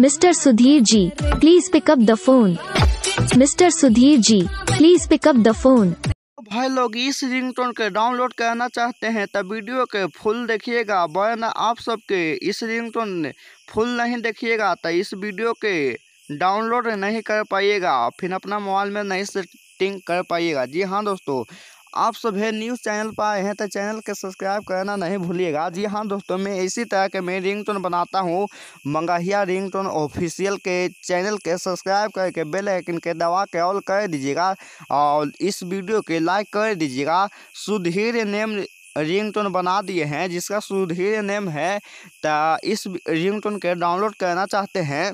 mister Sudhir ji please pick up the phone mister Sudhir ji please pick up the phone भाई लोग इस ringtone के डाउनलोड करना चाहते हैं तो वीडियो के फुल देखिएगा वरना आप सबके इस रिंगटोन फुल नहीं देखिएगा तो इस वीडियो के डाउनलोड नहीं कर पाइएगा फिर अपना मोबाइल में नहीं सेटिंग कर पाइएगा जी हाँ दोस्तों आप सभी न्यूज़ चैनल पर आए हैं तो चैनल के सब्सक्राइब करना नहीं भूलिएगा जी हाँ दोस्तों मैं इसी तरह के मैं रिंगटोन बनाता हूँ मंगाहिया रिंगटोन ऑफिशियल के चैनल के सब्सक्राइब करके बेल आइकन के दबा के ऑल कर दीजिएगा और इस वीडियो के लाइक कर दीजिएगा सुधीर नेम रिंगटोन बना दिए हैं जिसका सुधीर नेम है तो इस टोन के डाउनलोड करना चाहते हैं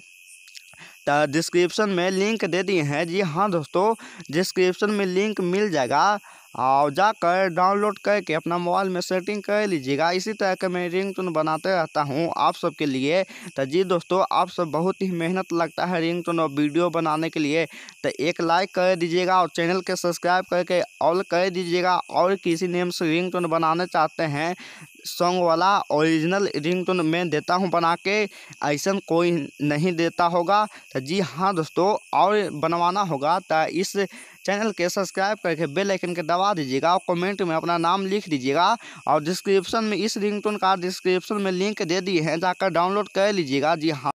तो डिस्क्रिप्शन में लिंक दे दिए हैं जी हाँ दोस्तों डिस्क्रिप्शन में लिंक मिल जाएगा और जाकर डाउनलोड करके अपना मोबाइल में सेटिंग कर लीजिएगा इसी तरह के मैं रिंग टोन बनाते रहता हूँ आप सबके लिए तो जी दोस्तों आप सब बहुत ही मेहनत लगता है रिंग टोन और वीडियो बनाने के लिए तो एक लाइक कर दीजिएगा और चैनल के सब्सक्राइब करके ऑल कर दीजिएगा और किसी नेम से रिंग टोन बनाना चाहते हैं सॉन्ग वाला ओरिजिनल रिंगटोन मैं देता हूँ बना के ऐसा कोई नहीं देता होगा तो जी हाँ दोस्तों और बनवाना होगा तो इस चैनल के सब्सक्राइब करके बेल आइकन के दबा दीजिएगा और कमेंट में अपना नाम लिख दीजिएगा और डिस्क्रिप्शन में इस रिंगटोन का डिस्क्रिप्शन में लिंक दे दिए हैं जाकर डाउनलोड कर लीजिएगा जी हाँ